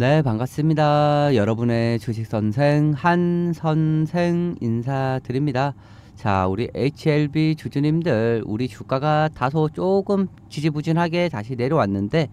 네, 반갑습니다. 여러분의 주식 선생 한 선생 인사드립니다. 자, 우리 HLB 주주님들 우리 주가가 다소 조금 지지부진하게 다시 내려왔는데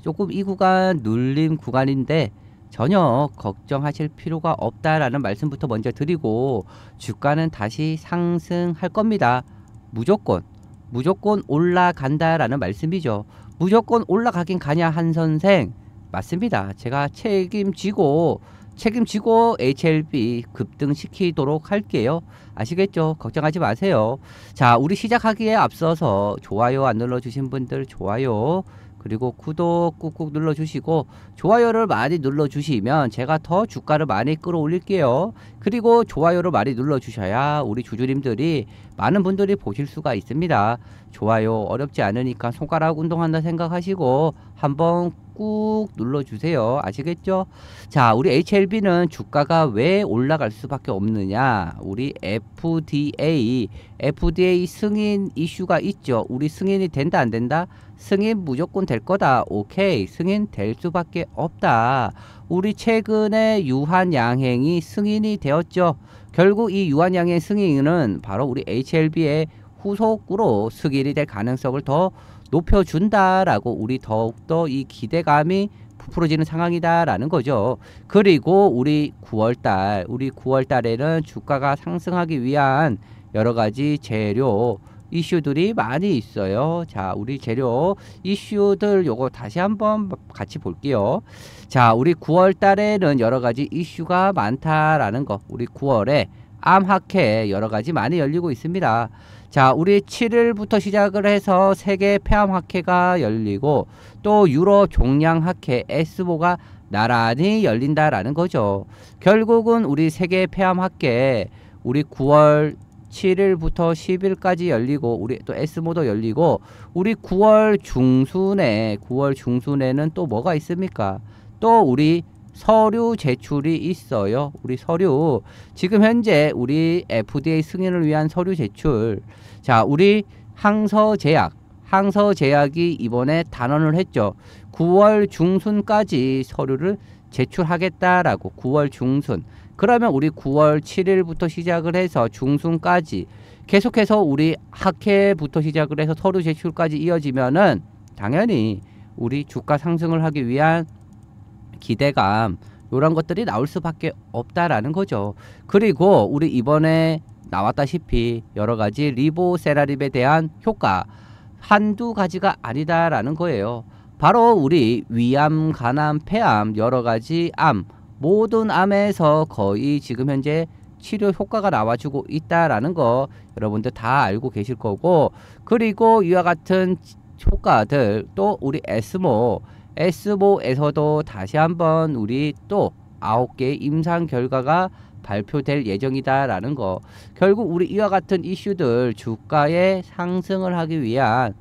조금 이 구간 눌림 구간인데 전혀 걱정하실 필요가 없다라는 말씀부터 먼저 드리고 주가는 다시 상승할 겁니다. 무조건 무조건 올라간다라는 말씀이죠. 무조건 올라가긴 가냐 한 선생 맞습니다. 제가 책임지고 책임지고 HLB 급등시키도록 할게요. 아시겠죠? 걱정하지 마세요. 자, 우리 시작하기에 앞서서 좋아요 안 눌러주신 분들 좋아요 그리고 구독 꾹꾹 눌러주시고 좋아요를 많이 눌러주시면 제가 더 주가를 많이 끌어올릴게요. 그리고 좋아요를 많이 눌러주셔야 우리 주주님들이 많은 분들이 보실 수가 있습니다. 좋아요 어렵지 않으니까 손가락 운동한다 생각하시고 한번 꾹 눌러주세요. 아시겠죠? 자, 우리 HLB는 주가가 왜 올라갈 수밖에 없느냐? 우리 FDA, FDA 승인 이슈가 있죠. 우리 승인이 된다 안 된다? 승인 무조건 될 거다. 오케이. 승인 될 수밖에 없다. 우리 최근에 유한 양행이 승인이 되었죠. 결국 이 유한 양행 승인은 바로 우리 HLB의 후속으로 승인이 될 가능성을 더 높여준다라고 우리 더욱더 이 기대감이 부풀어지는 상황이다라는 거죠. 그리고 우리 9월달, 우리 9월달에는 주가가 상승하기 위한 여러 가지 재료, 이슈들이 많이 있어요. 자, 우리 재료 이슈들 요거 다시 한번 같이 볼게요. 자, 우리 9월 달에는 여러 가지 이슈가 많다라는 거. 우리 9월에 암학회 여러 가지 많이 열리고 있습니다. 자, 우리 7일부터 시작을 해서 세계 폐암학회가 열리고 또 유로 종양학회 에스보가 나란히 열린다라는 거죠. 결국은 우리 세계 폐암학회 우리 9월 7일부터 10일까지 열리고 우리 또 S모도 열리고 우리 9월 중순에 9월 중순에는 또 뭐가 있습니까? 또 우리 서류 제출이 있어요. 우리 서류 지금 현재 우리 FDA 승인을 위한 서류 제출 자 우리 항서제약 항서제약이 이번에 단언을 했죠. 9월 중순까지 서류를 제출하겠다라고 9월 중순 그러면 우리 9월 7일부터 시작을 해서 중순까지 계속해서 우리 학회부터 시작을 해서 서류 제출까지 이어지면은 당연히 우리 주가 상승을 하기 위한 기대감 이런 것들이 나올 수밖에 없다라는 거죠. 그리고 우리 이번에 나왔다시피 여러 가지 리보세라립에 대한 효과 한두 가지가 아니다라는 거예요. 바로 우리 위암, 간암, 폐암 여러 가지 암 모든 암에서 거의 지금 현재 치료 효과가 나와주고 있다라는 거 여러분들 다 알고 계실 거고 그리고 이와 같은 효과들 또 우리 에스모 에스모에서도 다시 한번 우리 또 아홉 개의 임상 결과가 발표될 예정이다라는 거 결국 우리 이와 같은 이슈들 주가의 상승을 하기 위한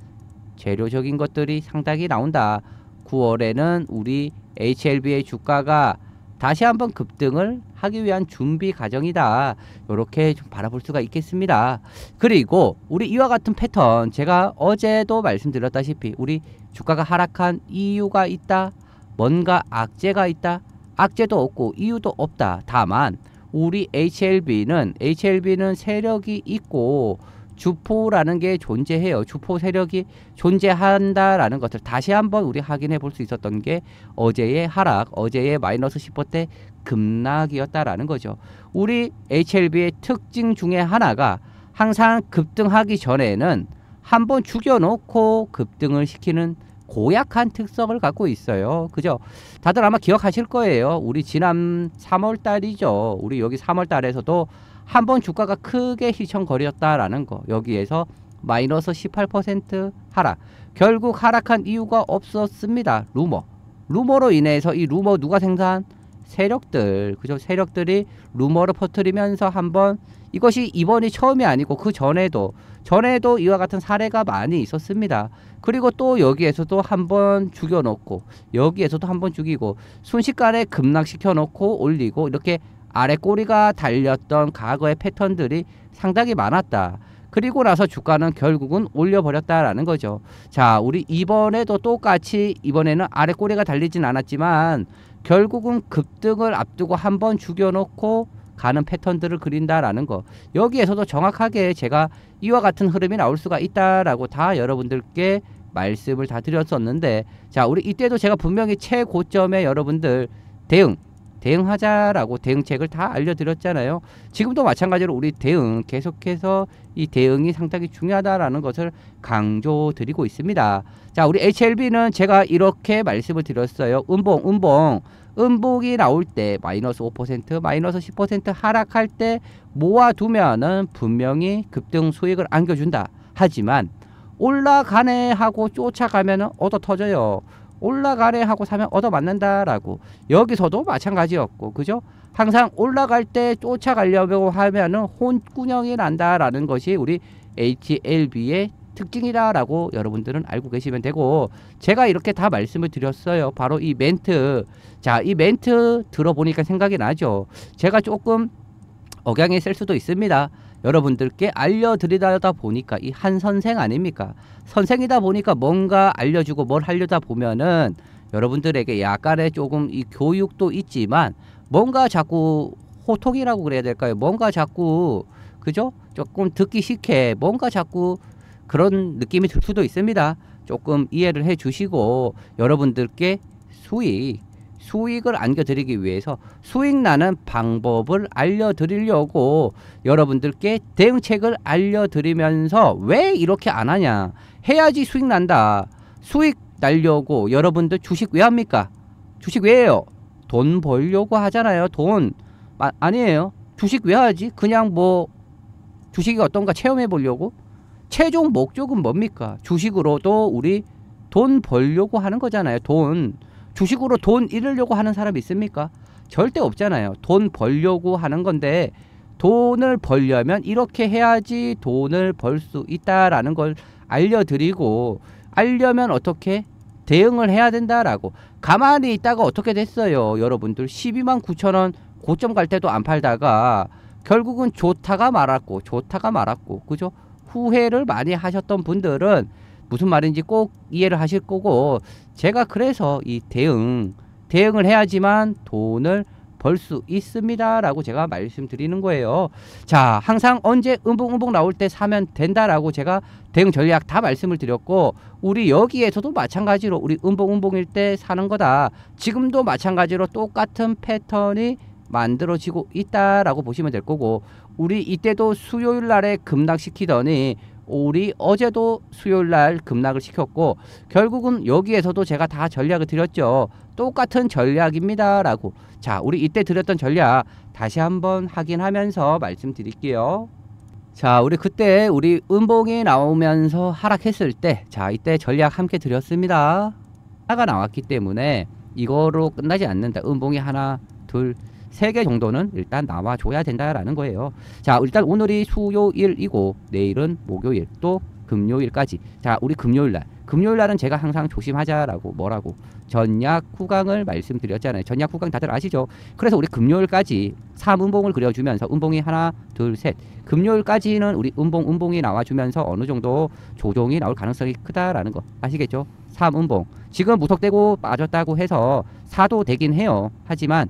재료적인 것들이 상당히 나온다 9월에는 우리 HLB의 주가가 다시 한번 급등을 하기 위한 준비 과정이다. 이렇게 좀 바라볼 수가 있겠습니다. 그리고 우리 이와 같은 패턴 제가 어제도 말씀드렸다시피 우리 주가가 하락한 이유가 있다. 뭔가 악재가 있다. 악재도 없고 이유도 없다. 다만 우리 HLB는 HLB는 세력이 있고 주포라는 게 존재해요. 주포 세력이 존재한다라는 것을 다시 한번 우리 확인해 볼 수 있었던 게 어제의 하락, 어제의 마이너스 10%대 급락이었다라는 거죠. 우리 HLB의 특징 중에 하나가 항상 급등하기 전에는 한번 죽여놓고 급등을 시키는 고약한 특성을 갖고 있어요. 그죠? 다들 아마 기억하실 거예요. 우리 지난 3월 달이죠. 우리 여기 3월 달에서도 한번 주가가 크게 휘청거렸다라는 거 여기에서 마이너스 18% 하락 결국 하락한 이유가 없었습니다 루머 루머로 인해서 이 루머 누가 생산? 세력들 그죠 세력들이 루머를 퍼뜨리면서 한번 이것이 이번이 처음이 아니고 그 전에도 전에도 이와 같은 사례가 많이 있었습니다 그리고 또 여기에서도 한 번 죽여놓고 여기에서도 한 번 죽이고 순식간에 급락시켜놓고 올리고 이렇게 아래 꼬리가 달렸던 과거의 패턴들이 상당히 많았다. 그리고 나서 주가는 결국은 올려버렸다라는 거죠. 자, 우리 이번에도 똑같이 이번에는 아래 꼬리가 달리진 않았지만 결국은 급등을 앞두고 한번 죽여놓고 가는 패턴들을 그린다라는 거. 여기에서도 정확하게 제가 이와 같은 흐름이 나올 수가 있다라고 다 여러분들께 말씀을 다 드렸었는데 자, 우리 이때도 제가 분명히 최고점에 여러분들 대응 대응하자라고 대응책을 다 알려드렸잖아요. 지금도 마찬가지로 우리 대응 계속해서 이 대응이 상당히 중요하다라는 것을 강조드리고 있습니다. 자, 우리 HLB는 제가 이렇게 말씀을 드렸어요. 음봉, 음봉. 음봉이 나올 때 마이너스 5% 마이너스 10% 하락할 때 모아두면은 분명히 급등 수익을 안겨준다. 하지만 올라가네 하고 쫓아가면은 얻어 터져요. 올라가래 하고 사면 얻어맞는다라고 여기서도 마찬가지였고 그죠 항상 올라갈 때 쫓아가려고 하면은 혼꾸녕이 난다라는 것이 우리 HLB의 특징이다라고 여러분들은 알고 계시면 되고 제가 이렇게 다 말씀을 드렸어요 바로 이 멘트 자 이 멘트 들어보니까 생각이 나죠 제가 조금 억양이 셀 수도 있습니다 여러분들께 알려드리다 보니까 이 한 선생 아닙니까? 선생이다 보니까 뭔가 알려주고 뭘 하려다 보면은 여러분들에게 약간의 조금 이 교육도 있지만 뭔가 자꾸 호통이라고 그래야 될까요? 뭔가 자꾸 그죠? 조금 듣기 싫게 뭔가 자꾸 그런 느낌이 들 수도 있습니다. 조금 이해를 해 주시고 여러분들께 수익 수익을 안겨드리기 위해서 수익 나는 방법을 알려드리려고 여러분들께 대응책을 알려드리면서 왜 이렇게 안 하냐 해야지 수익 난다 수익 날려고 여러분들 주식 왜 합니까 주식 왜 해요 돈 벌려고 하잖아요 돈 아, 아니에요 주식 왜 하지 그냥 뭐 주식이 어떤가 체험해 보려고 최종 목적은 뭡니까 주식으로도 우리 돈 벌려고 하는 거잖아요 돈 주식으로 돈 잃으려고 하는 사람 있습니까? 절대 없잖아요. 돈 벌려고 하는 건데 돈을 벌려면 이렇게 해야지 돈을 벌 수 있다라는 걸 알려드리고 알려면 어떻게 대응을 해야 된다라고 가만히 있다가 어떻게 됐어요 여러분들 12만 9천원 고점 갈 때도 안 팔다가 결국은 좋다가 말았고 좋다가 말았고 그죠 후회를 많이 하셨던 분들은 무슨 말인지 꼭 이해를 하실 거고 제가 그래서 이 대응 대응을 해야지만 돈을 벌 수 있습니다 라고 제가 말씀드리는 거예요 자 항상 언제 음봉음봉 나올 때 사면 된다 라고 제가 대응 전략 다 말씀을 드렸고 우리 여기에서도 마찬가지로 우리 음봉음봉일 때 사는 거다 지금도 마찬가지로 똑같은 패턴이 만들어지고 있다라고 보시면 될 거고 우리 이때도 수요일 날에 급락시키더니 오리 어제도 수요일 날 급락을 시켰고 결국은 여기에서도 제가 다 전략을 드렸죠. 똑같은 전략입니다. 라고 자 우리 이때 드렸던 전략 다시 한번 확인하면서 말씀드릴게요. 자 우리 그때 우리 음봉이 나오면서 하락했을 때 자 이때 전략 함께 드렸습니다. 하나가 나왔기 때문에 이거로 끝나지 않는다. 음봉이 하나 둘 세개 정도는 일단 나와줘야 된다라는 거예요. 자, 일단 오늘이 수요일이고 내일은 목요일 또 금요일까지. 자, 우리 금요일 날. 금요일 날은 제가 항상 조심하자라고 뭐라고 전약 후강을 말씀드렸잖아요. 전약 후강 다들 아시죠? 그래서 우리 금요일까지 삼음봉을 그려주면서 음봉이 하나, 둘, 셋. 금요일까지는 우리 음봉, 음봉이 나와주면서 어느 정도 조종이 나올 가능성이 크다라는 거 아시겠죠? 삼음봉. 지금 무턱대고 빠졌다고 해서 사도 되긴 해요. 하지만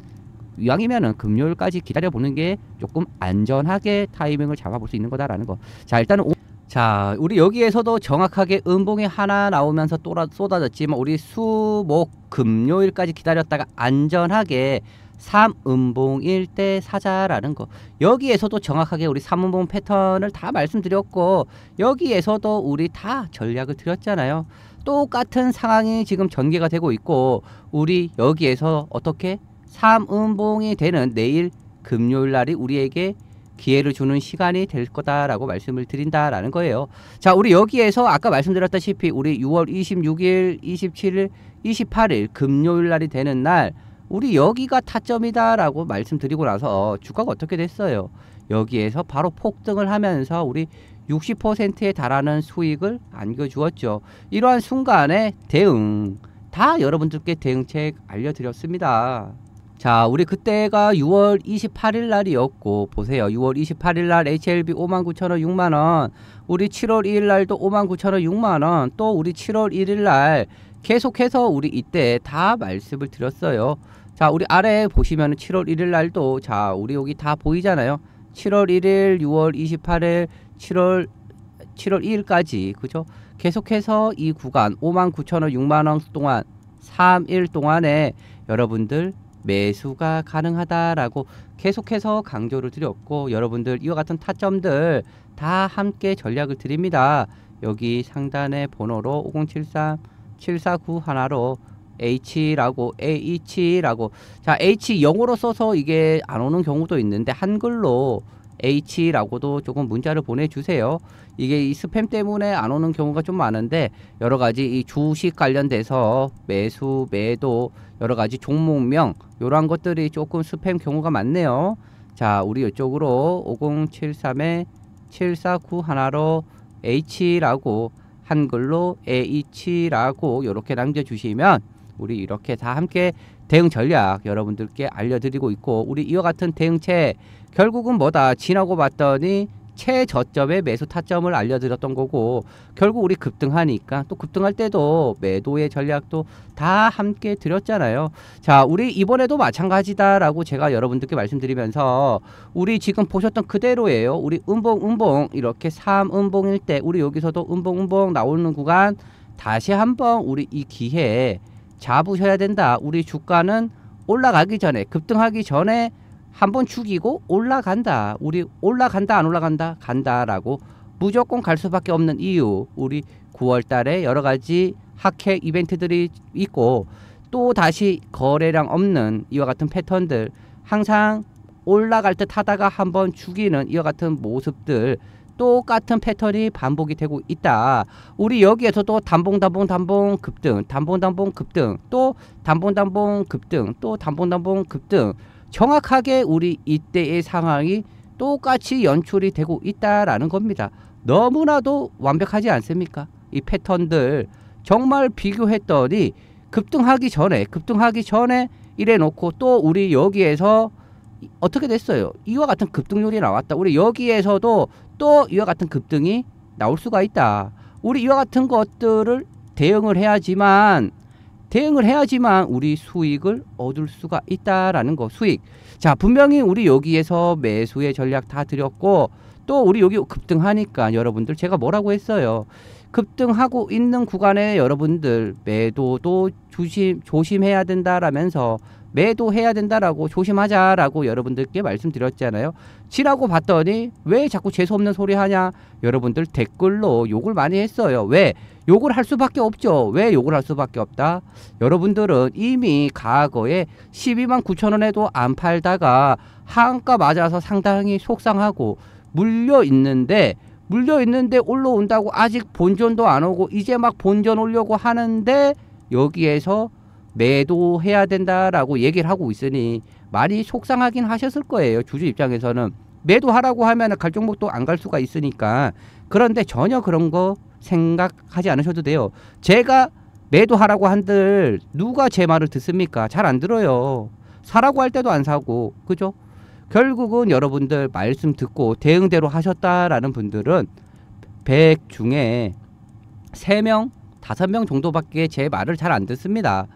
이왕이면은 금요일까지 기다려보는 게 조금 안전하게 타이밍을 잡아볼 수 있는 거다라는 거. 자, 일단은 오... 자, 우리 여기에서도 정확하게 음봉이 하나 나오면서 또 쏟아졌지만 뭐 우리 수, 목, 금요일까지 기다렸다가 안전하게 3음봉일 때 사자라는 거 여기에서도 정확하게 우리 3음봉 패턴을 다 말씀드렸고 여기에서도 우리 다 전략을 드렸잖아요 똑같은 상황이 지금 전개가 되고 있고 우리 여기에서 어떻게 삼음봉이 되는 내일 금요일 날이 우리에게 기회를 주는 시간이 될 거다라고 말씀을 드린다라는 거예요. 자, 우리 여기에서 아까 말씀드렸다시피 우리 6월 26일, 27일, 28일 금요일 날이 되는 날 우리 여기가 타점이다라고 말씀드리고 나서 주가가 어떻게 됐어요? 여기에서 바로 폭등을 하면서 우리 60%에 달하는 수익을 안겨주었죠. 이러한 순간에 대응 다 여러분들께 대응책 알려드렸습니다. 자 우리 그때가 6월 28일 날이었고 보세요 6월 28일 날 HLB 59,000원 6만원 우리 7월 2일 날도 59,000원 6만원 또 우리 7월 1일 날 계속해서 우리 이때 다 말씀을 드렸어요 자 우리 아래 보시면 7월 1일 날도 자 우리 여기 다 보이잖아요 7월 1일 6월 28일 7월 7월 2일까지 그죠 계속해서 이 구간 59,000원 6만원 동안 3일 동안에 여러분들 매수가 가능하다라고 계속해서 강조를 드렸고 여러분들 이와 같은 타점들 다 함께 전략을 드립니다. 여기 상단의 번호로 5073 749 1로 H라고 a H라고 자 H 영어로 써서 이게 안 오는 경우도 있는데 한글로 H라고도 조금 문자를 보내주세요. 이게 이 스팸 때문에 안 오는 경우가 좀 많은데 여러 가지 이 주식 관련돼서 매수, 매도, 여러 가지 종목명 이러한 것들이 조금 스팸 경우가 많네요. 자, 우리 이쪽으로 5073에 749 1로 H라고 한글로 a H라고 이렇게 남겨주시면 우리 이렇게 다 함께 대응 전략 여러분들께 알려드리고 있고 우리 이와 같은 대응체 결국은 뭐다 지나고 봤더니 최저점의 매수 타점을 알려드렸던 거고 결국 우리 급등하니까 또 급등할 때도 매도의 전략도 다 함께 드렸잖아요. 자 우리 이번에도 마찬가지다라고 제가 여러분들께 말씀드리면서 우리 지금 보셨던 그대로예요. 우리 음봉 음봉 이렇게 3음봉일 때 우리 여기서도 음봉 음봉 나오는 구간 다시 한번 우리 이 기회에 잡으셔야 된다. 우리 주가는 올라가기 전에 급등하기 전에 한번 죽이고 올라간다. 우리 올라간다 안 올라간다 간다라고 무조건 갈 수밖에 없는 이유. 우리 9월 달에 여러 가지 학회 이벤트들이 있고 또 다시 거래량 없는 이와 같은 패턴들 항상 올라갈 듯 하다가 한번 죽이는 이와 같은 모습들 똑같은 패턴이 반복이 되고 있다. 우리 여기에서 또 단봉단봉 단봉 급등, 단봉단봉 급등, 또 단봉단봉 급등, 또 단봉단봉 급등. 정확하게 우리 이때의 상황이 똑같이 연출이 되고 있다라는 겁니다. 너무나도 완벽하지 않습니까? 이 패턴들 정말 비교했더니 급등하기 전에 급등하기 전에 이래 놓고 또 우리 여기에서 어떻게 됐어요? 이와 같은 급등률이 나왔다. 우리 여기에서도 또 이와 같은 급등이 나올 수가 있다. 우리 이와 같은 것들을 대응을 해야지만 대응을 해야지만 우리 수익을 얻을 수가 있다라는 거 수익 자 분명히 우리 여기에서 매수의 전략 다 드렸고 또 우리 여기 급등하니까 여러분들 제가 뭐라고 했어요 급등하고 있는 구간에 여러분들 매도도 조심 조심해야 된다라면서 매도해야 된다라고 조심하자라고 여러분들께 말씀드렸잖아요. 지라고 봤더니 왜 자꾸 재수없는 소리 하냐? 여러분들 댓글로 욕을 많이 했어요. 왜? 욕을 할 수밖에 없죠. 왜 욕을 할 수밖에 없다? 여러분들은 이미 과거에 12만 9천 원에도 안 팔다가 한가 맞아서 상당히 속상하고 물려 있는데 물려 있는데 올라온다고 아직 본전도 안 오고 이제 막 본전 올려고 하는데 여기에서 매도해야 된다라고 얘기를 하고 있으니 많이 속상하긴 하셨을 거예요. 주주 입장에서는 매도하라고 하면 갈 종목도 안 갈 수가 있으니까 그런데 전혀 그런 거 생각하지 않으셔도 돼요. 제가 매도하라고 한들 누가 제 말을 듣습니까? 잘 안 들어요. 사라고 할 때도 안 사고 그죠? 결국은 여러분들 말씀 듣고 대응대로 하셨다라는 분들은 100 중에 3명, 5명 정도밖에 제 말을 잘 안 듣습니다.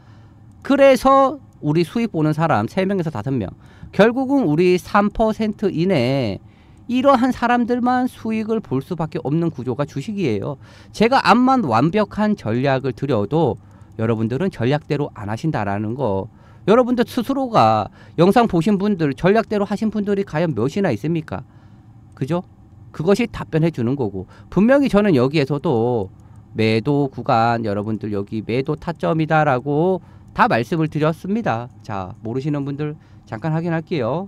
그래서 우리 수입 보는 사람 세명에서 다섯 명 결국은 우리 삼 퍼센트 이내에 이러한 사람들만 수익을 볼 수밖에 없는 구조가 주식이에요. 제가 암만 완벽한 전략을 드려도 여러분들은 전략대로 안 하신다라는 거 여러분들 스스로가 영상 보신 분들 전략대로 하신 분들이 과연 몇이나 있습니까? 그죠? 그것이 답변해 주는 거고 분명히 저는 여기에서도 매도 구간 여러분들 여기 매도 타점이다라고 다 말씀을 드렸습니다. 자, 모르시는 분들 잠깐 확인할게요.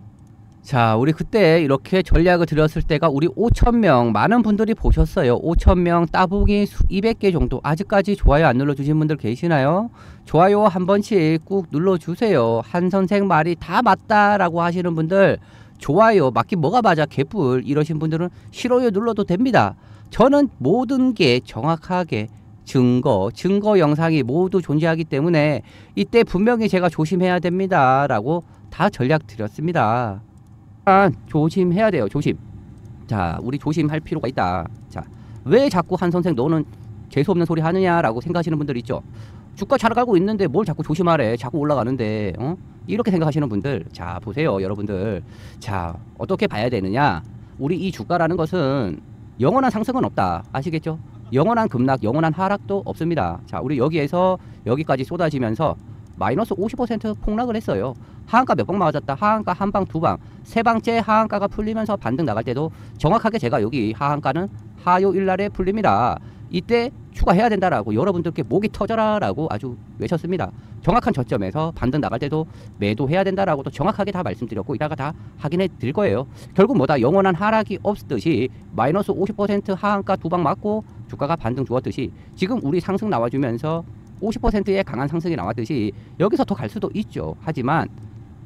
자, 우리 그때 이렇게 전략을 드렸을 때가 우리 5천명 많은 분들이 보셨어요. 5천명 따보기 200개 정도. 아직까지 좋아요 안 눌러주신 분들 계시나요? 좋아요 한 번씩 꾹 눌러주세요. 한 선생 말이 다 맞다라고 하시는 분들 좋아요 맞긴 뭐가 맞아 개뿔 이러신 분들은 싫어요 눌러도 됩니다. 저는 모든 게 정확하게 증거, 증거 영상이 모두 존재하기 때문에 이때 분명히 제가 조심해야 됩니다. 라고 다 전략 드렸습니다. 아, 조심해야 돼요. 조심. 자, 우리 조심할 필요가 있다. 자, 왜 자꾸 한 선생 너는 재수없는 소리 하느냐라고 생각하시는 분들 있죠. 주가 잘 가고 있는데 뭘 자꾸 조심하래. 자꾸 올라가는데. 어? 이렇게 생각하시는 분들. 자, 보세요, 여러분들. 자, 어떻게 봐야 되느냐? 우리 이 주가라는 것은 영원한 상승은 없다. 아시겠죠? 영원한 급락, 영원한 하락도 없습니다. 자, 우리 여기에서 여기까지 쏟아지면서 마이너스 50% 폭락을 했어요. 하한가 몇 방 맞았다. 하한가 한 방, 두 방. 세 방째 하한가가 풀리면서 반등 나갈 때도 정확하게 제가 여기 하한가는 하요일 날에 풀립니다. 이때 추가해야 된다라고 여러분들께 목이 터져라라고 아주 외쳤습니다. 정확한 저점에서 반등 나갈 때도 매도해야 된다라고도 정확하게 다 말씀드렸고 이따가 다 확인해 드릴 거예요. 결국 뭐다 영원한 하락이 없듯이 마이너스 50% 하한가 두 방 맞고 주가가 반등 주었듯이 지금 우리 상승 나와주면서 50%의 강한 상승이 나왔듯이 여기서 더 갈 수도 있죠. 하지만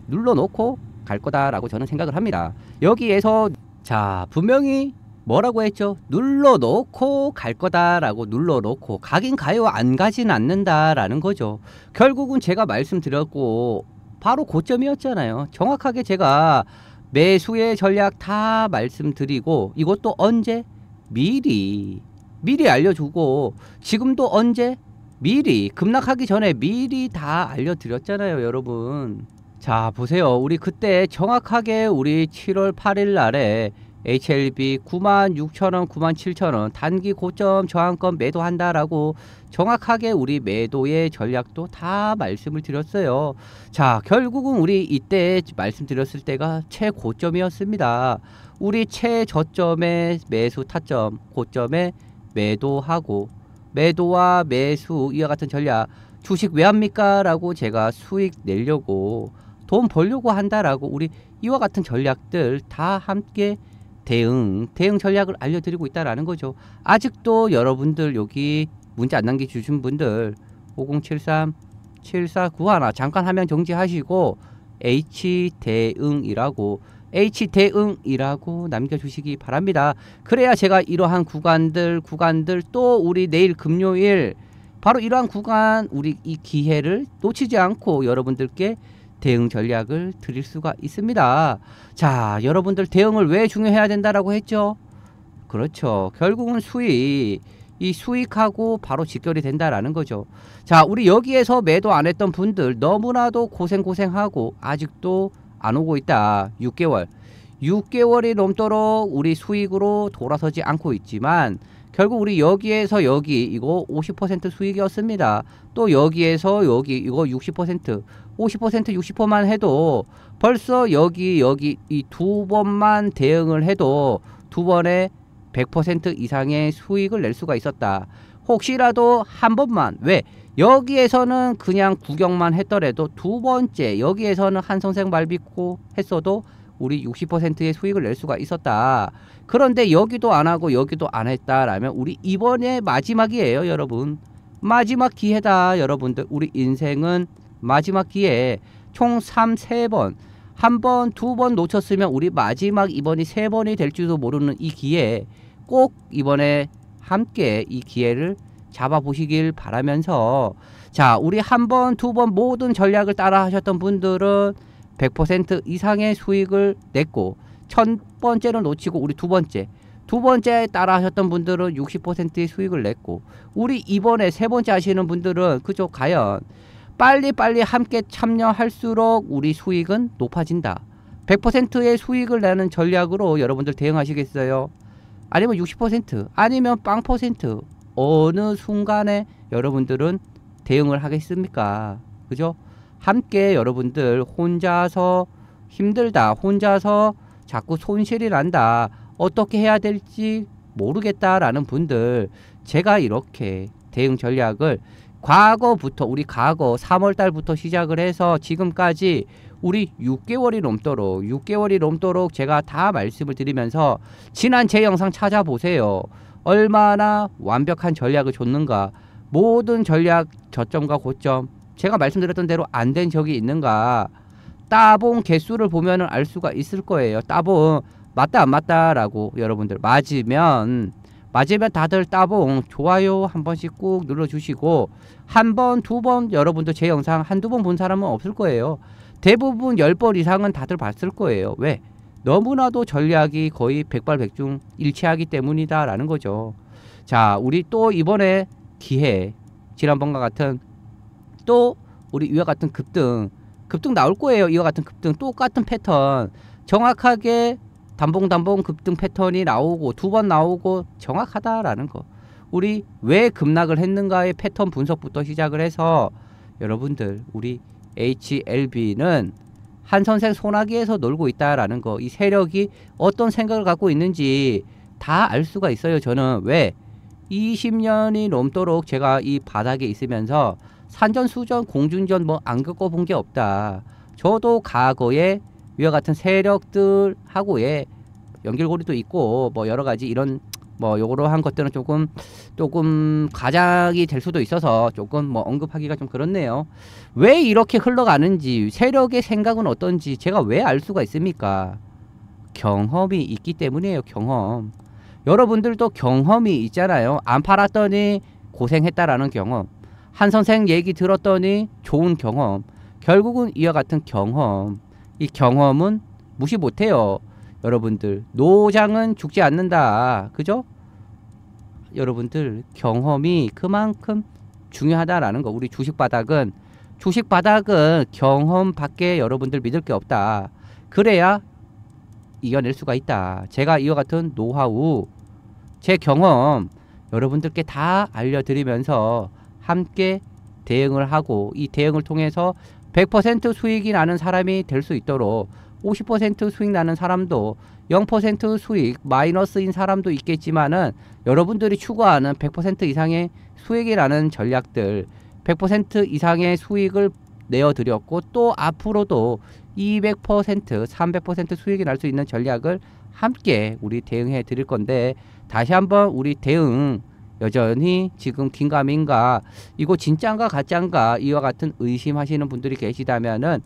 눌러놓고 갈 거다라고 저는 생각을 합니다. 여기에서 자 분명히 뭐라고 했죠? 눌러놓고 갈 거다라고 눌러놓고 가긴 가요 안 가진 않는다라는 거죠. 결국은 제가 말씀드렸고 바로 고점이었잖아요. 정확하게 제가 매수의 전략 다 말씀드리고 이것도 언제? 미리 미리 알려주고 지금도 언제? 미리 급락하기 전에 미리 다 알려드렸잖아요 여러분 자 보세요 우리 그때 정확하게 우리 7월 8일 날에 HLB 96,000원 97,000원 단기 고점 저항권 매도한다라고 정확하게 우리 매도의 전략도 다 말씀을 드렸어요 자 결국은 우리 이때 말씀드렸을 때가 최고점이었습니다 우리 최저점의 매수 타점 고점에 매도하고 매도와 매수 이와 같은 전략 주식 왜 합니까? 라고 제가 수익 내려고 돈 벌려고 한다라고 우리 이와 같은 전략들 다 함께 대응, 대응 전략을 알려드리고 있다라는 거죠. 아직도 여러분들 여기 문자 안 남겨주신 분들 5 0 7 3 7 4 9 하나 잠깐 화면 정지하시고 H대응이라고 H 대응이라고 남겨주시기 바랍니다. 그래야 제가 이러한 구간들 구간들 또 우리 내일 금요일 바로 이러한 구간 우리 이 기회를 놓치지 않고 여러분들께 대응 전략을 드릴 수가 있습니다. 자 여러분들 대응을 왜 중요해야 된다라고 했죠? 그렇죠. 결국은 수익 이 수익하고 바로 직결이 된다라는 거죠. 자 우리 여기에서 매도 안 했던 분들 너무나도 고생고생하고 아직도 안 오고 있다. 6개월. 6개월이 넘도록 우리 수익으로 돌아서지 않고 있지만 결국 우리 여기에서 여기 이거 50% 수익이었습니다. 또 여기에서 여기 이거 60% 50% 60%만 해도 벌써 여기 여기 이 두 번만 대응을 해도 두 번에 100% 이상의 수익을 낼 수가 있었다. 혹시라도 한 번만 왜 여기에서는 그냥 구경만 했더라도 두 번째 여기에서는 한선생 말비코 했어도 우리 60%의 수익을 낼 수가 있었다. 그런데 여기도 안 하고 여기도 안 했다라면 우리 이번에 마지막이에요, 여러분. 마지막 기회다, 여러분들. 우리 인생은 마지막 기회. 총 3, 3번. 한 번, 두 번 놓쳤으면 우리 마지막 이번이 세 번이 될지도 모르는 이 기회. 꼭 이번에 함께 이 기회를 잡아보시길 바라면서 자 우리 한 번 두 번 모든 전략을 따라 하셨던 분들은 100% 이상의 수익을 냈고 첫 번째로 놓치고 우리 두 번째 두 번째 따라 하셨던 분들은 60%의 수익을 냈고 우리 이번에 세 번째 하시는 분들은 그저 과연 빨리빨리 함께 참여할수록 우리 수익은 높아진다. 100%의 수익을 내는 전략으로 여러분들 대응하시겠어요? 아니면 60% 아니면 빵 퍼센트 어느 순간에 여러분들은 대응을 하겠습니까? 그죠? 함께 여러분들 혼자서 힘들다, 혼자서 자꾸 손실이 난다, 어떻게 해야 될지 모르겠다라는 분들, 제가 이렇게 대응 전략을 과거부터, 우리 과거 3월달부터 시작을 해서 지금까지 우리 6개월이 넘도록, 6개월이 넘도록 제가 다 말씀을 드리면서 지난 제 영상 찾아보세요. 얼마나 완벽한 전략을 줬는가 모든 전략 저점과 고점 제가 말씀드렸던 대로 안 된 적이 있는가 따봉 개수를 보면 알 수가 있을 거예요 따봉 맞다 안 맞다라고 여러분들 맞으면 맞으면 다들 따봉 좋아요 한 번씩 꾹 눌러주시고 한 번 두 번 여러분도 제 영상 한두 번 본 사람은 없을 거예요 대부분 열 번 이상은 다들 봤을 거예요 왜? 너무나도 전략이 거의 백발백중 일치하기 때문이다라는 거죠. 자, 우리 또 이번에 기회, 지난번과 같은 또 우리 이와 같은 급등, 급등 나올 거예요. 이와 같은 급등, 똑같은 패턴, 정확하게 단봉단봉 급등 패턴이 나오고 두 번 나오고 정확하다라는 거. 우리 왜 급락을 했는가의 패턴 분석부터 시작을 해서 여러분들 우리 HLB는 한 선생 소나기에서 놀고 있다라는 거 이 세력이 어떤 생각을 갖고 있는지 다 알 수가 있어요. 저는 왜 20년이 넘도록 제가 이 바닥에 있으면서 산전수전 공중전 뭐 안 겪어본 게 없다. 저도 과거에 위와 같은 세력들하고의 연결고리도 있고 뭐 여러 가지 이런 뭐 요거로 한 것들은 조금 조금 가작이 될 수도 있어서 조금 뭐 언급하기가 좀 그렇네요. 왜 이렇게 흘러가는지 세력의 생각은 어떤지 제가 왜 알 수가 있습니까? 경험이 있기 때문이에요. 경험. 여러분들도 경험이 있잖아요. 안 팔았더니 고생했다라는 경험. 한 선생 얘기 들었더니 좋은 경험. 결국은 이와 같은 경험. 이 경험은 무시 못해요. 여러분들 노장은 죽지 않는다 그죠? 여러분들 경험이 그만큼 중요하다라는 거 우리 주식 바닥은 주식 바닥은 경험밖에 여러분들 믿을 게 없다 그래야 이겨낼 수가 있다 제가 이와 같은 노하우 제 경험 여러분들께 다 알려드리면서 함께 대응을 하고 이 대응을 통해서 100% 수익이 나는 사람이 될 수 있도록 50% 수익 나는 사람도 0% 수익 마이너스인 사람도 있겠지만은 여러분들이 추구하는 100% 이상의 수익이라는 전략들 100% 이상의 수익을 내어드렸고 또 앞으로도 200% 300% 수익이 날 수 있는 전략을 함께 우리 대응해 드릴 건데 다시 한번 우리 대응 여전히 지금 긴가민가 이거 진짠가 가짠가 이와 같은 의심하시는 분들이 계시다면은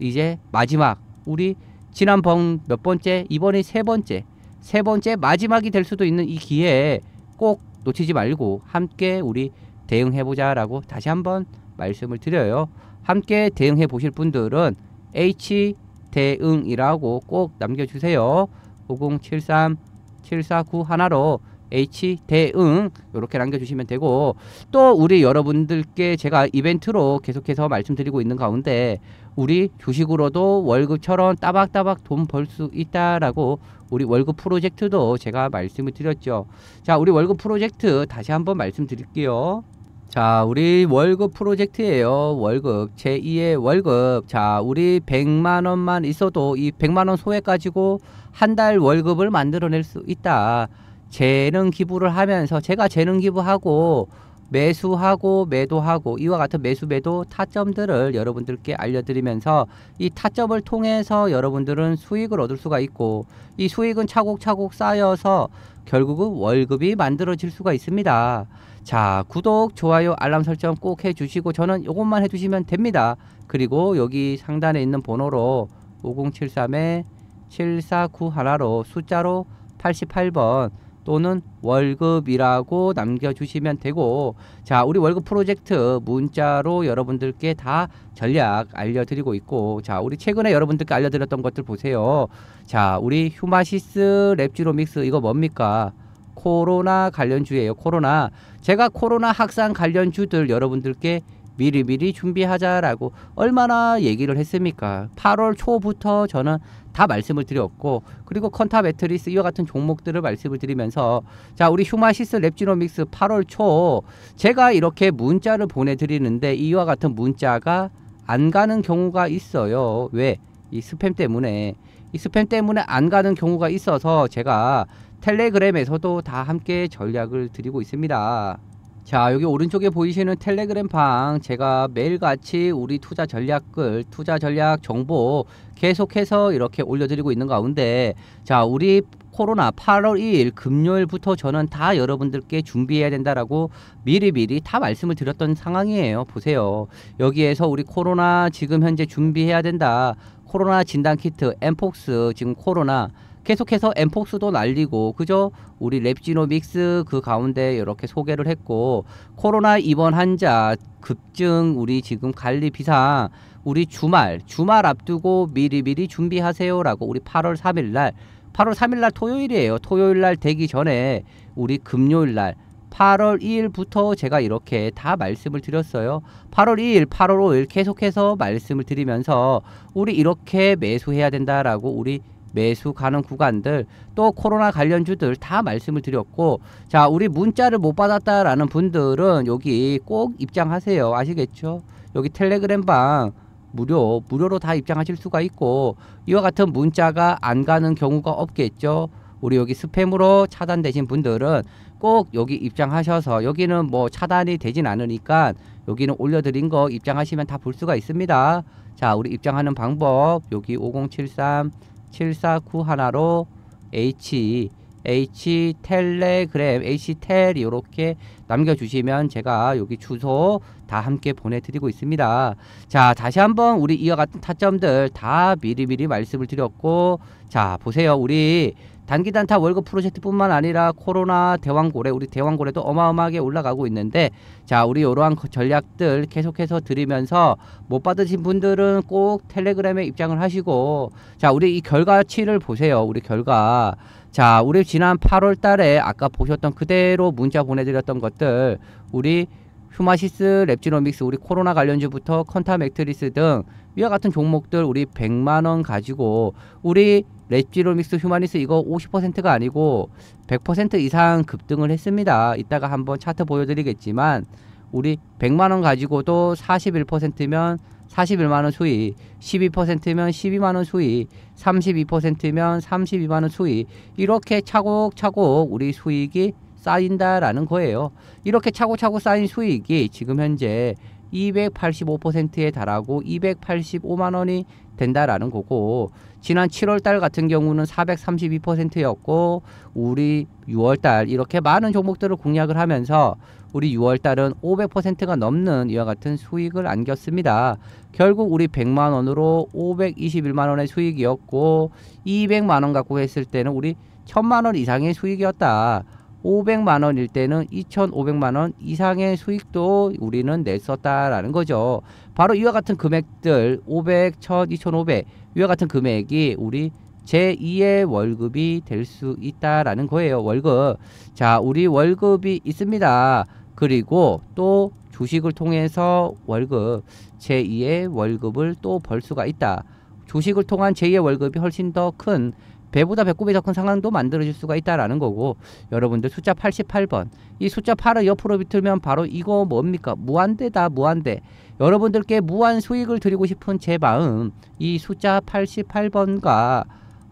이제 마지막 우리 지난번 몇 번째 이번이 세 번째 세 번째 마지막이 될 수도 있는 이 기회에 꼭 놓치지 말고 함께 우리 대응해보자 라고 다시 한번 말씀을 드려요. 함께 대응해 보실 분들은 H 대응이라고 꼭 남겨주세요. 5073 749 하나로 H 대응 이렇게 남겨주시면 되고 또 우리 여러분들께 제가 이벤트로 계속해서 말씀드리고 있는 가운데 우리 주식으로도 월급처럼 따박따박 돈 벌 수 있다라고 우리 월급 프로젝트도 제가 말씀을 드렸죠. 자, 우리 월급 프로젝트 다시 한번 말씀드릴게요. 자, 우리 월급 프로젝트예요. 월급 제2의 월급. 자, 우리 100만 원만 있어도 이 100만 원 소액 가지고 한 달 월급을 만들어낼 수 있다. 재능 기부를 하면서 제가 재능 기부하고 매수하고 매도하고 이와 같은 매수 매도 타점들을 여러분들께 알려드리면서 이 타점을 통해서 여러분들은 수익을 얻을 수가 있고 이 수익은 차곡차곡 쌓여서 결국은 월급이 만들어질 수가 있습니다. 자 구독 좋아요 알람 설정 꼭 해주시고 저는 이것만 해주시면 됩니다. 그리고 여기 상단에 있는 번호로 5073에 7491로 숫자로 88번 또는 월급이라고 남겨주시면 되고 자 우리 월급 프로젝트 문자로 여러분들께 다 전략 알려드리고 있고 자 우리 최근에 여러분들께 알려드렸던 것들 보세요 자 우리 휴마시스 랩지로믹스 이거 뭡니까 코로나 관련주예요 코로나 제가 코로나 확산 관련주들 여러분들께 미리미리 준비하자라고 얼마나 얘기를 했습니까? 8월 초부터 저는 다 말씀을 드렸고 그리고 컨타 매트리스 이와 같은 종목들을 말씀을 드리면서 자 우리 휴마시스 랩지노믹스 8월 초 제가 이렇게 문자를 보내드리는데 이와 같은 문자가 안 가는 경우가 있어요. 왜? 이 스팸 때문에 이 스팸 때문에 안 가는 경우가 있어서 제가 텔레그램에서도 다 함께 전략을 드리고 있습니다. 자 여기 오른쪽에 보이시는 텔레그램 방 제가 매일같이 우리 투자 전략글 투자 전략 정보 계속해서 이렇게 올려드리고 있는 가운데 자 우리 코로나 8월 2일 금요일부터 저는 다 여러분들께 준비해야 된다라고 미리미리 다 말씀을 드렸던 상황이에요 보세요 여기에서 우리 코로나 지금 현재 준비해야 된다 코로나 진단키트 엠폭스 지금 코로나 계속해서 엠폭스도 날리고 그죠? 우리 랩지노믹스 그 가운데 이렇게 소개를 했고 코로나 입원 환자 급증 우리 지금 관리 비상 우리 주말 주말 앞두고 미리미리 준비하세요라고 우리 8월 3일 날 8월 3일 날 토요일이에요. 토요일 날 되기 전에 우리 금요일 날 8월 2일부터 제가 이렇게 다 말씀을 드렸어요. 8월 2일, 8월 5일 계속해서 말씀을 드리면서 우리 이렇게 매수해야 된다라고 우리 매수 가는 구간들 또 코로나 관련주들 다 말씀을 드렸고 자 우리 문자를 못 받았다라는 분들은 여기 꼭 입장하세요 아시겠죠 여기 텔레그램 방 무료 무료로 다 입장하실 수가 있고 이와 같은 문자가 안 가는 경우가 없겠죠 우리 여기 스팸으로 차단되신 분들은 꼭 여기 입장하셔서 여기는 뭐 차단이 되진 않으니까 여기는 올려드린 거 입장하시면 다 볼 수가 있습니다. 자 우리 입장하는 방법 여기 5073 7491로 H H 텔레그램 H 텔 이렇게 남겨주시면 제가 여기 주소 다 함께 보내드리고 있습니다. 자 다시 한번 우리 이와 같은 타점들 다 미리미리 말씀을 드렸고 자 보세요 우리 단기 단타 월급 프로젝트뿐만 아니라 코로나 대왕고래 우리 대왕고래도 어마어마하게 올라가고 있는데 자 우리 이러한 전략들 계속해서 드리면서 못 받으신 분들은 꼭 텔레그램에 입장을 하시고 자 우리 이 결과치를 보세요 우리 결과 자 우리 지난 8월 달에 아까 보셨던 그대로 문자 보내드렸던 것들 우리 휴마시스, 랩지노믹스, 우리 코로나 관련주부터 컨타 맥트리스 등위와 같은 종목들 우리 100만원 가지고 우리 레지로믹스 휴마니스 이거 50%가 아니고 100% 이상 급등을 했습니다. 이따가 한번 차트 보여드리겠지만 우리 100만원 가지고도 41%면 41만원 수익, 12%면 12만원 수익, 32%면 32만원 수익 이렇게 차곡차곡 우리 수익이 쌓인다라는 거예요. 이렇게 차곡차곡 쌓인 수익이 지금 현재 285%에 달하고 285만원이 된다라는 거고 지난 7월 달 같은 경우는 432%였고 우리 6월 달 이렇게 많은 종목들을 공략을 하면서 우리 6월 달은 500%가 넘는 이와 같은 수익을 안겼습니다. 결국 우리 100만 원으로 521만 원의 수익이었고 200만 원 갖고 했을 때는 우리 1000만 원 이상의 수익이었다. 500만 원일 때는 2,500만 원 이상의 수익도 우리는 냈었다라는 거죠. 바로 이와 같은 금액들 500, 1,000, 2,500 이와 같은 금액이 우리 제2의 월급이 될 수 있다라는 거예요. 월급. 자, 우리 월급이 있습니다. 그리고 또 주식을 통해서 월급, 제2의 월급을 또 벌 수가 있다. 주식을 통한 제2의 월급이 훨씬 더큰 배보다 배꼽이 더 큰 상황도 만들어질 수가 있다라는 거고 여러분들 숫자 88번 이 숫자 8을 옆으로 비틀면 바로 이거 뭡니까? 무한대다 무한대 여러분들께 무한 수익을 드리고 싶은 제 마음 이 숫자 88번과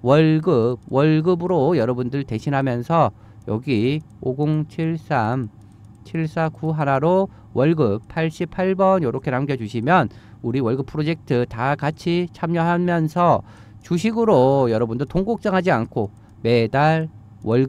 월급 월급으로 여러분들 대신하면서 여기 5073 749 하나로 월급 88번 이렇게 남겨주시면 우리 월급 프로젝트 다 같이 참여하면서 주식으로 여러분들 돈 걱정하지 않고 매달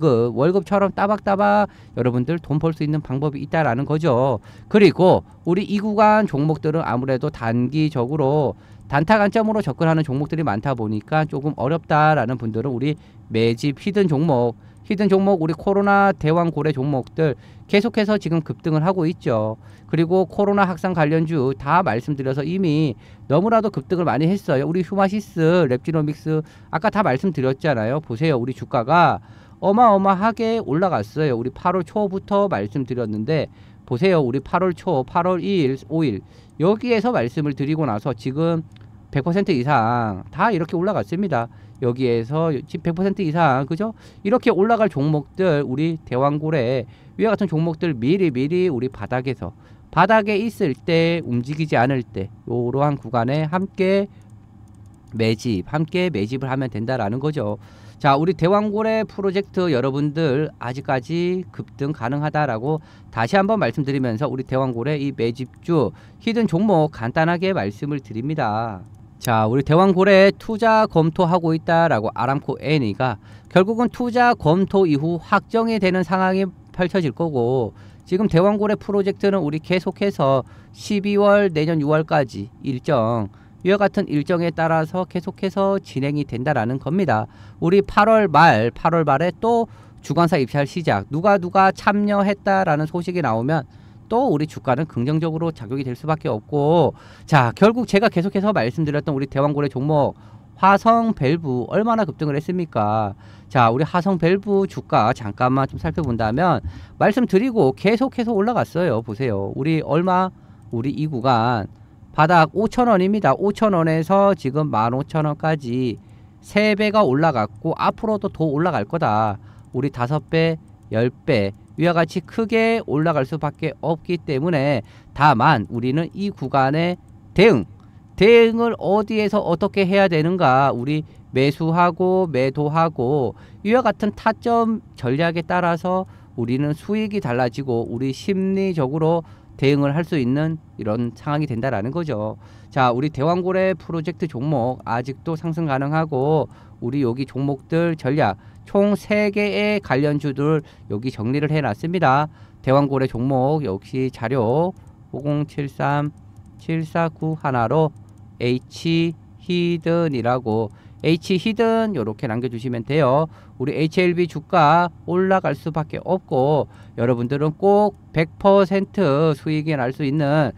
월급, 월급처럼 따박따박 여러분들 돈 벌 수 있는 방법이 있다라는 거죠. 그리고 우리 이 구간 종목들은 아무래도 단기적으로 단타 관점으로 접근하는 종목들이 많다 보니까 조금 어렵다라는 분들은 우리 매집 히든 종목 히든 종목 우리 코로나 대왕 고래 종목들 계속해서 지금 급등을 하고 있죠. 그리고 코로나 확산 관련주 다 말씀드려서 이미 너무나도 급등을 많이 했어요. 우리 휴마시스, 랩지노믹스 아까 다 말씀드렸잖아요. 보세요. 우리 주가가 어마어마하게 올라갔어요. 우리 8월 초부터 말씀드렸는데 보세요. 우리 8월 초, 8월 2일, 5일 여기에서 말씀을 드리고 나서 지금 100% 이상 다 이렇게 올라갔습니다. 여기에서 100% 이상 그죠? 이렇게 올라갈 종목들 우리 대왕고래 위와 같은 종목들 미리 미리 우리 바닥에서 바닥에 있을 때 움직이지 않을 때 이러한 구간에 함께 매집 함께 매집을 하면 된다라는 거죠. 자 우리 대왕고래 프로젝트 여러분들 아직까지 급등 가능하다라고 다시 한번 말씀드리면서 우리 대왕고래 이 매집주 히든 종목 간단하게 말씀을 드립니다. 자, 우리 대왕고래 투자 검토하고 있다라고 아람코 애니가 결국은 투자 검토 이후 확정이 되는 상황이 펼쳐질 거고 지금 대왕고래 프로젝트는 우리 계속해서 12월 내년 6월까지 일정 이와 같은 일정에 따라서 계속해서 진행이 된다라는 겁니다. 우리 8월 말, 8월 말에 또 주관사 입찰 시작, 누가 누가 참여했다라는 소식이 나오면 또 우리 주가는 긍정적으로 작용이 될 수밖에 없고 자 결국 제가 계속해서 말씀드렸던 우리 대왕고래 종목 화성 밸브 얼마나 급등을 했습니까? 자, 우리 화성 밸브 주가 잠깐만 좀 살펴본다면 말씀드리고 계속해서 올라갔어요. 보세요. 우리 얼마? 우리 이 구간 바닥 5천원입니다 5천원에서 지금 15,000원까지 3배가 올라갔고 앞으로도 더 올라갈 거다. 우리 5배, 10배, 위와 같이 크게 올라갈 수밖에 없기 때문에 다만 우리는 이 구간의 대응 대응을 어디에서 어떻게 해야 되는가 우리 매수하고 매도하고 이와 같은 타점 전략에 따라서 우리는 수익이 달라지고 우리 심리적으로 대응을 할 수 있는 이런 상황이 된다라는 거죠. 자, 우리 대왕고래 프로젝트 종목 아직도 상승 가능하고 우리 여기 종목들 전략 총 3개의 관련주들 여기 정리를 해놨습니다. 대왕고래 종목 역시 자료 5073 749 1로 H 히든이라고 H 히든 이렇게 남겨주시면 돼요. 우리 HLB 주가 올라갈 수밖에 없고 여러분들은 꼭 100% 수익이 날 수 있는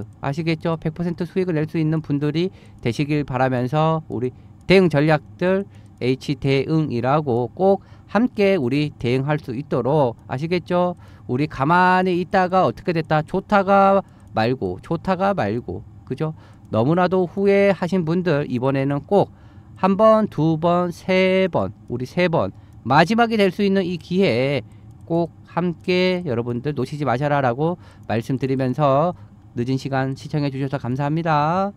100% 아시겠죠? 100% 수익을 낼 수 있는 분들이 되시길 바라면서 우리 대응 전략들 H 대응이라고 꼭 함께 우리 대응할 수 있도록 아시겠죠? 우리 가만히 있다가 어떻게 됐다 좋다가 말고 좋다가 말고 그죠? 너무나도 후회하신 분들 이번에는 꼭 한 번, 두 번, 세 번, 우리 세 번 마지막이 될 수 있는 이 기회에 꼭 함께 여러분들 놓치지 마셔라라고 말씀드리면서 늦은 시간 시청해 주셔서 감사합니다.